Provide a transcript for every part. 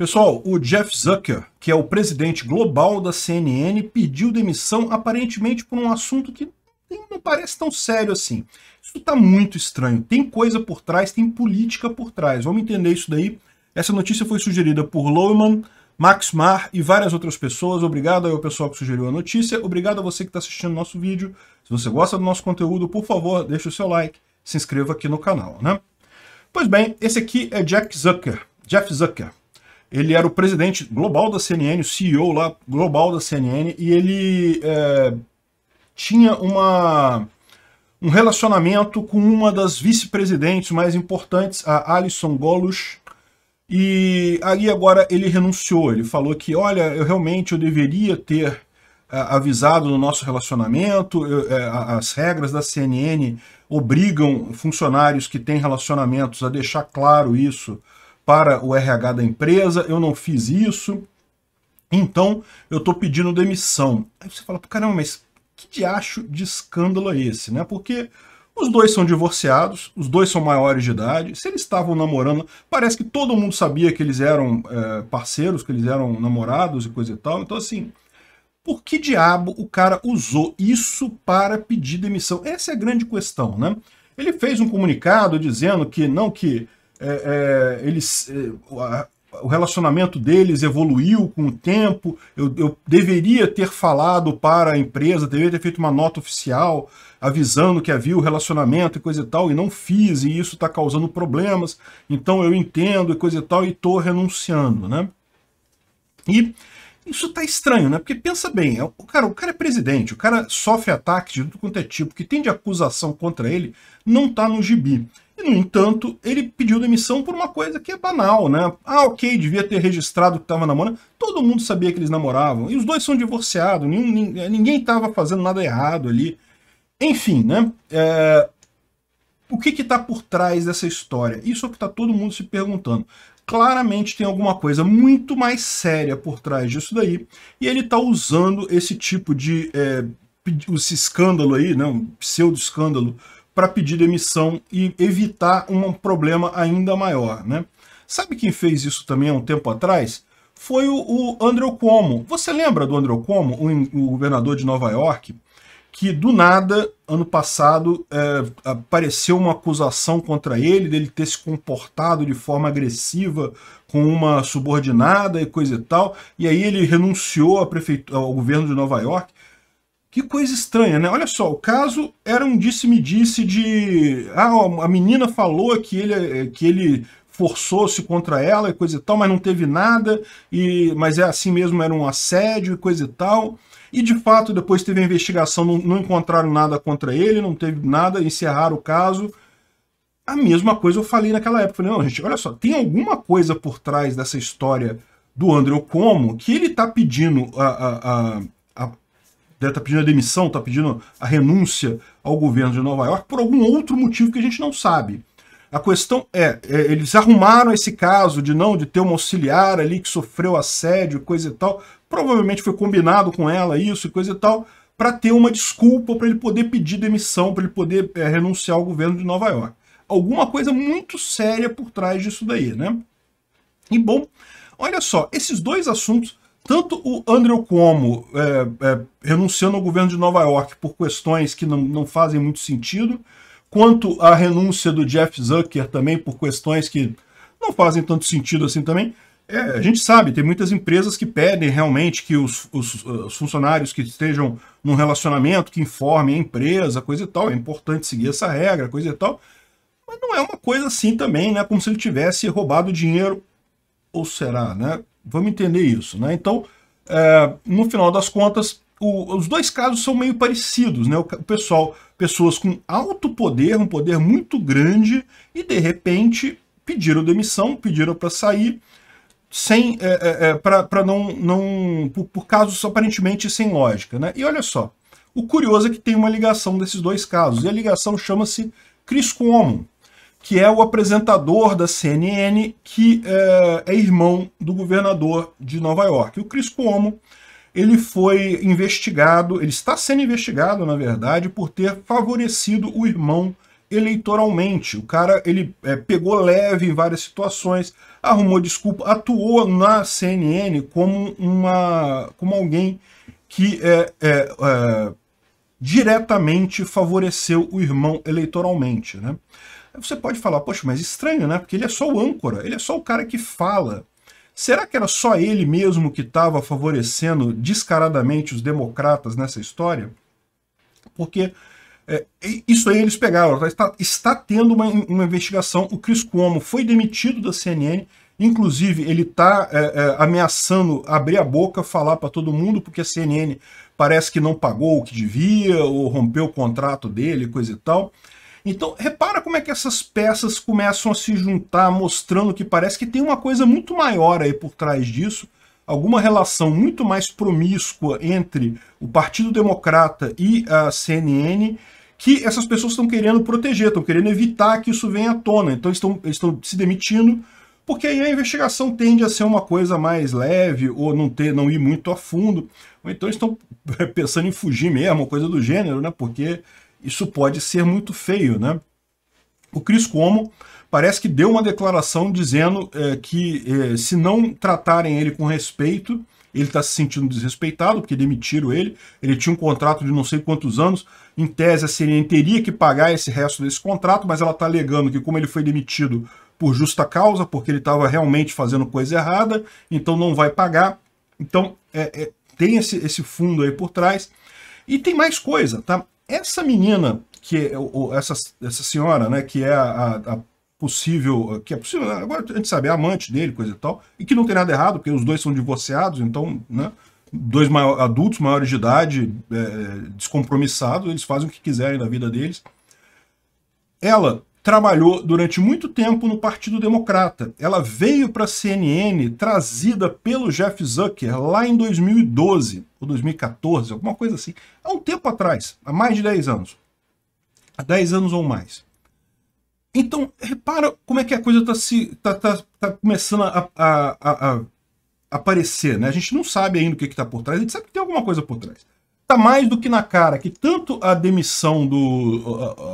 Pessoal, o Jeff Zucker, que é o presidente global da CNN, pediu demissão aparentemente por um assunto que não parece tão sério assim. Isso está muito estranho. Tem coisa por trás, tem política por trás. Vamos entender isso daí. Essa notícia foi sugerida por Lowman, Max Mar e várias outras pessoas. Obrigado ao pessoal que sugeriu a notícia. Obrigado a você que está assistindo nosso vídeo. Se você gosta do nosso conteúdo, por favor, deixe o seu like, se inscreva aqui no canal, né? Pois bem, esse aqui é Jack Zucker. Jeff Zucker. Ele era o presidente global da CNN, o CEO lá global da CNN, e ele é, tinha uma, um relacionamento com uma das vice-presidentes mais importantes, a Alison Gollush, e aí agora ele renunciou, ele falou que, olha, eu realmente eu deveria ter é, avisado no nosso relacionamento, é, as regras da CNN obrigam funcionários que têm relacionamentos a deixar claro isso para o RH da empresa, eu não fiz isso, então eu estou pedindo demissão. Aí você fala, caramba, mas que diacho de escândalo é esse, né? Porque os dois são divorciados, os dois são maiores de idade, se eles estavam namorando, parece que todo mundo sabia que eles eram é, parceiros, que eles eram namorados e coisa e tal, então assim... Por que diabo o cara usou isso para pedir demissão? Essa é a grande questão, né? Ele fez um comunicado dizendo que não que é, é, eles, é, o relacionamento deles evoluiu com o tempo, eu, eu, deveria ter falado para a empresa, deveria ter feito uma nota oficial avisando que havia o relacionamento e coisa e tal, e não fiz, e isso está causando problemas, então eu entendo e coisa e tal, e estou renunciando, né? E isso está estranho, né? Porque pensa bem, é o cara, o cara é presidente, o cara sofre ataques de tudo quanto é tipo, que tem de acusação contra ele, não está no gibi. E, no entanto, ele pediu demissão por uma coisa que é banal, né? Ah, ok, devia ter registrado que estava namorando. Todo mundo sabia que eles namoravam. E os dois são divorciados, nenhum, eh, ninguém estava fazendo nada errado ali. Enfim, né? É... O que está por trás dessa história? Isso é o que está todo mundo se perguntando. Claramente tem alguma coisa muito mais séria por trás disso daí, e ele está usando esse tipo de... É, esse escândalo aí, né, um pseudo-escândalo, para pedir demissão e evitar um problema ainda maior. Né? Sabe quem fez isso também há um tempo atrás? Foi o, o Andrew Cuomo. Você lembra do Andrew Cuomo, o, o governador de Nova York? que do nada, ano passado, é, apareceu uma acusação contra ele, dele ter se comportado de forma agressiva com uma subordinada e coisa e tal, e aí ele renunciou prefeitura, ao governo de Nova York, que coisa estranha, né? Olha só, o caso era um disse-me-disse -disse de... Ah, a menina falou que ele, eh, que ele forçou-se contra ela e coisa e tal, mas não teve nada, e, mas é assim mesmo, era um assédio e coisa e tal. E de fato, depois teve a investigação, não, não encontraram nada contra ele, não teve nada, encerraram o caso. A mesma coisa eu falei naquela época. Falei, não, gente, olha só, tem alguma coisa por trás dessa história do Andrew Como que ele está pedindo a, a, a deve estar tá pedindo a demissão, está pedindo a renúncia ao governo de Nova York por algum outro motivo que a gente não sabe. A questão é, é, eles arrumaram esse caso de não, de ter um auxiliar ali que sofreu assédio, coisa e tal. Provavelmente foi combinado com ela isso, e coisa e tal, para ter uma desculpa para ele poder pedir demissão, para ele poder é, renunciar ao governo de Nova York. Alguma coisa muito séria por trás disso daí, né? E bom, olha só, esses dois assuntos tanto o Andrew Cuomo é, é, renunciando ao governo de Nova York por questões que não, não fazem muito sentido, quanto a renúncia do Jeff Zucker também por questões que não fazem tanto sentido assim também. É, a gente sabe, tem muitas empresas que pedem realmente que os, os, os, funcionários que estejam num relacionamento, que informem a empresa, coisa e tal. É importante seguir essa regra, coisa e tal. Mas não é uma coisa assim também, né? Como se ele tivesse roubado dinheiro. Ou será, né? Vamos entender isso, né? Então, é, no final das contas, o, os dois casos são meio parecidos, né? O, o, pessoal, pessoas com alto poder, um poder muito grande, e de repente pediram demissão, pediram para sair, sem é, é, é para não, não por, por, casos aparentemente sem lógica, né? E olha só, o curioso é que tem uma ligação desses dois casos, e a ligação chama-se Cris Como, que é o apresentador da CNN, que é, é irmão do governador de Nova York. O Chris Cuomo ele foi investigado, ele está sendo investigado, na verdade, por ter favorecido o irmão eleitoralmente. O cara, ele é, pegou leve em várias situações, arrumou desculpa, atuou na CNN como, uma, como alguém que é, é, é diretamente favoreceu o irmão eleitoralmente, né? você pode falar, poxa, mas estranho, né? Porque ele é só o âncora, ele é só o cara que fala. Será que era só ele mesmo que estava favorecendo descaradamente os democratas nessa história? Porque é, isso aí eles pegaram. Tá, está, está tendo uma, uma, investigação. O Chris Cuomo foi demitido da CNN. Inclusive, ele está é, é, ameaçando abrir a boca, falar para todo mundo, porque a CNN parece que não pagou o que devia, ou rompeu o contrato dele, coisa e tal. Então, repara como é que essas peças começam a se juntar, mostrando que parece que tem uma coisa muito maior aí por trás disso, alguma relação muito mais promíscua entre o Partido Democrata e a CNN, que essas pessoas estão querendo proteger, estão querendo evitar que isso venha à tona. Então, estão, estão se demitindo, porque aí a investigação tende a ser uma coisa mais leve ou não ter não ir muito a fundo. Ou então estão pensando em fugir mesmo, coisa do gênero, né? Porque isso pode ser muito feio, né? O Cris Como parece que deu uma declaração dizendo é, que é, se não tratarem ele com respeito, ele está se sentindo desrespeitado, porque demitiram ele, ele tinha um contrato de não sei quantos anos, em tese a Serena teria que pagar esse resto desse contrato, mas ela está alegando que como ele foi demitido por justa causa, porque ele estava realmente fazendo coisa errada, então não vai pagar. Então é, é, tem esse, esse fundo aí por trás. E tem mais coisa, tá? Essa menina, que é, ou, essa, essa senhora, né, que é a, a possível, que é possível, né, agora a gente sabe, é amante dele, coisa e tal, e que não tem nada errado, porque os dois são divorciados, então, né, dois maior, adultos maiores de idade, é, é descompromissados, eles fazem o que quiserem da vida deles. Ela trabalhou durante muito tempo no Partido Democrata. Ela veio para a CNN trazida pelo Jeff Zucker lá em 2012 ou 2014, alguma coisa assim. Há é um tempo atrás, há mais de 10 anos. Há 10 anos ou mais. Então, repara como é que a coisa está tá, tá, tá começando a, a, a, a, aparecer. Né? A gente não sabe ainda o que está por trás, a gente sabe que tem alguma coisa por trás. Está mais do que na cara que tanto a demissão, do,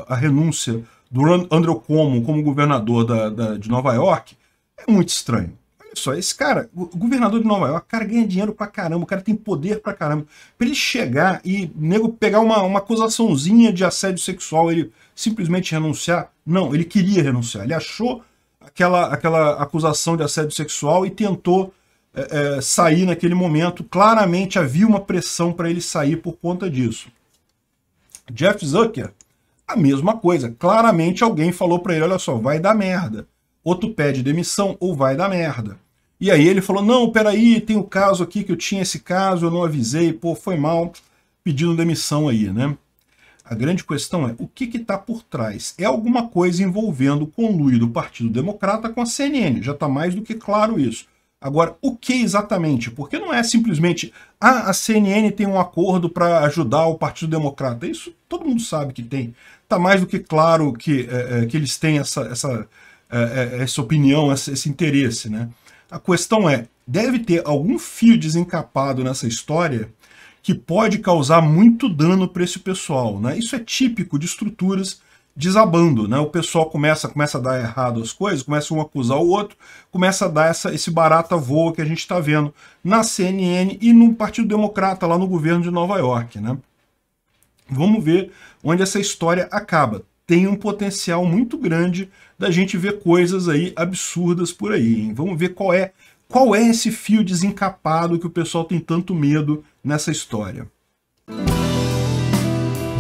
a renúncia do Andrew Cuomo como governador da, da, de Nova York é muito estranho. Olha só, esse cara, o governador de Nova York, o cara ganha dinheiro pra caramba, o cara tem poder pra caramba. Pra ele chegar e, nego, pegar uma, uma acusaçãozinha de assédio sexual, ele simplesmente renunciar. Não, ele queria renunciar. Ele achou aquela, aquela acusação de assédio sexual e tentou é, é sair naquele momento. Claramente havia uma pressão para ele sair por conta disso. Jeff Zucker a mesma coisa. Claramente alguém falou para ele, olha só, vai dar merda. Ou tu pede demissão ou vai dar merda. E aí ele falou, não, peraí, tem o um caso aqui que eu tinha esse caso, eu não avisei, pô, foi mal, pedindo demissão aí, né? A grande questão é, o que está por trás? É alguma coisa envolvendo o conluio do Partido Democrata com a CNN, já está mais do que claro isso. Agora, o que exatamente? Porque não é simplesmente ah, a CNN tem um acordo para ajudar o Partido Democrata. Isso todo mundo sabe que tem. Está mais do que claro que, é, é, que eles têm essa, essa, é, é essa opinião, esse, esse interesse. Né? A questão é, deve ter algum fio desencapado nessa história que pode causar muito dano para esse pessoal. Né? Isso é típico de estruturas desabando, né? O pessoal começa, começa a dar errado as coisas, começa um a acusar o outro, começa a dar essa, esse barata voa que a gente está vendo na CNN e no Partido Democrata lá no governo de Nova York, né? Vamos ver onde essa história acaba. Tem um potencial muito grande da gente ver coisas aí absurdas por aí, hein? Vamos ver qual é, qual é esse fio desencapado que o pessoal tem tanto medo nessa história.